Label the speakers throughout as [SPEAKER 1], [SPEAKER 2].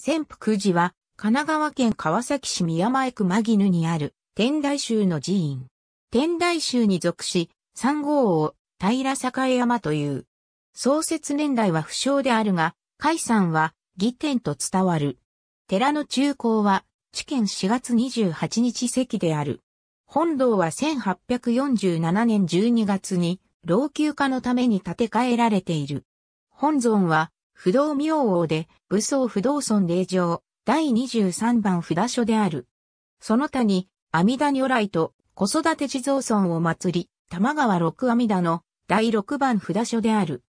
[SPEAKER 1] 潜伏寺は、神奈川県川崎市宮前区間絹にある天台宗の寺院。天台宗に属し、三号を平栄山という。創設年代は不詳であるが、海山は義天と伝わる。寺の中高は、地見4月28日席である。本堂は1847年12月に老朽化のために建て替えられている。本尊は不動明王で、武装不動尊霊場、第23番札所である。その他に、阿弥陀如来と子育て地蔵尊を祭り、玉川六阿弥陀の第6番札所である。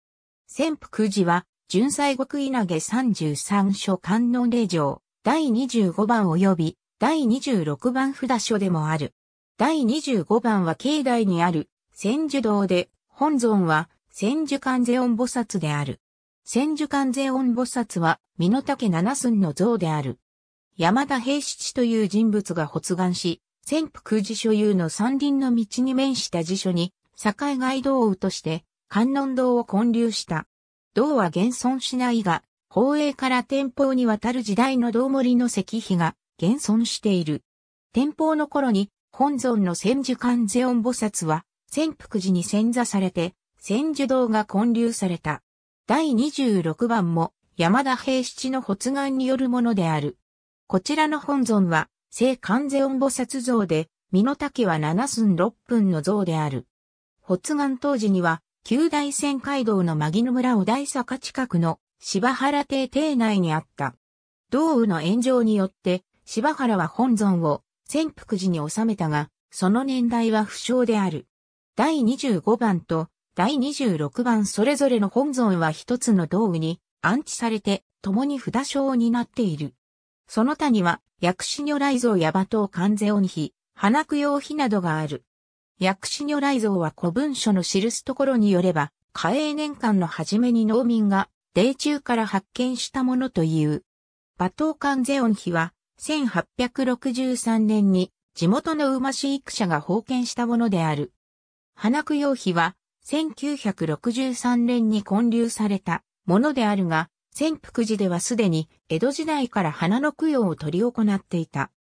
[SPEAKER 1] 潜伏寺は、純西国稲毛33所観音霊場、第25番及び、第26番札所でもある。第25番は境内にある、千住堂で、本尊は、千住観世音菩薩である。千手観世音菩薩は、身の丈七寸の像である。山田平七という人物が発願し、千福寺所有の山林の道に面した寺所に、境外道雨として、観音堂を建立した。道は現存しないが、宝永から天保に渡る時代の道森の石碑が現存している。天保の頃に、本尊の千手観世音菩薩は、千福寺に潜座されて、千手堂が建立された。第26番も山田平七の発願によるものである。こちらの本尊は、聖観世音菩薩像で、身の丈は7寸6分の像である。発願当時には、旧大仙街道の牧野村お大坂近くの柴原邸邸内にあった。道雨の炎上によって、柴原は本尊を潜伏寺に収めたが、その年代は不詳である。第25番と第26番それぞれの本尊は一つの道具に安置されて共に札書を担っている。その他には薬師如来像や馬頭関税音碑、花供養碑などがある。薬師如来像は古文書の記すところによれば、嘉永年間の初めに農民が、霊中から発見したものという。馬頭関税音碑は、1863年に地元の馬飼育者が封建したものである。花供養碑は、1963年に建立されたものであるが、潜福寺ではすでに江戸時代から花の供養を取り行っていた。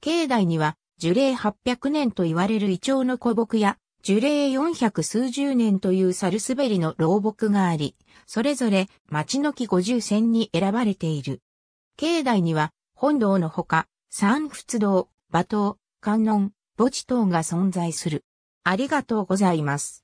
[SPEAKER 1] 境内には樹齢800年と言われるイチョウの古木や樹齢400数十年というサルスベリの老木があり、それぞれ町の木50選に選ばれている。境内には本堂のほか、三仏堂、馬頭、観音、墓地等が存在する。ありがとうございます。